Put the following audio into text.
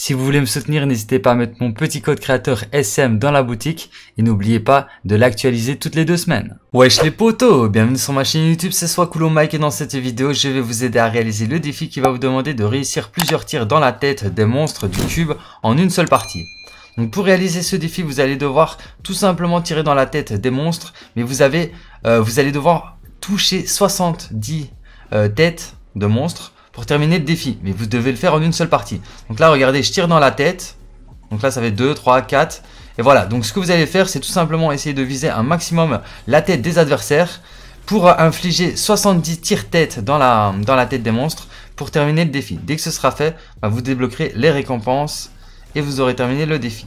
Si vous voulez me soutenir, n'hésitez pas à mettre mon petit code créateur SM dans la boutique et n'oubliez pas de l'actualiser toutes les deux semaines. Wesh les potos Bienvenue sur ma chaîne YouTube, c'est soit Mike et dans cette vidéo, je vais vous aider à réaliser le défi qui va vous demander de réussir plusieurs tirs dans la tête des monstres du cube en une seule partie. Donc pour réaliser ce défi, vous allez devoir tout simplement tirer dans la tête des monstres, mais vous, avez, euh, vous allez devoir toucher 70 euh, têtes de monstres pour terminer le défi. Mais vous devez le faire en une seule partie. Donc là, regardez, je tire dans la tête. Donc là, ça fait 2, 3, 4. Et voilà, donc ce que vous allez faire, c'est tout simplement essayer de viser un maximum la tête des adversaires pour infliger 70 tirs tête dans la, dans la tête des monstres pour terminer le défi. Dès que ce sera fait, bah, vous débloquerez les récompenses et vous aurez terminé le défi.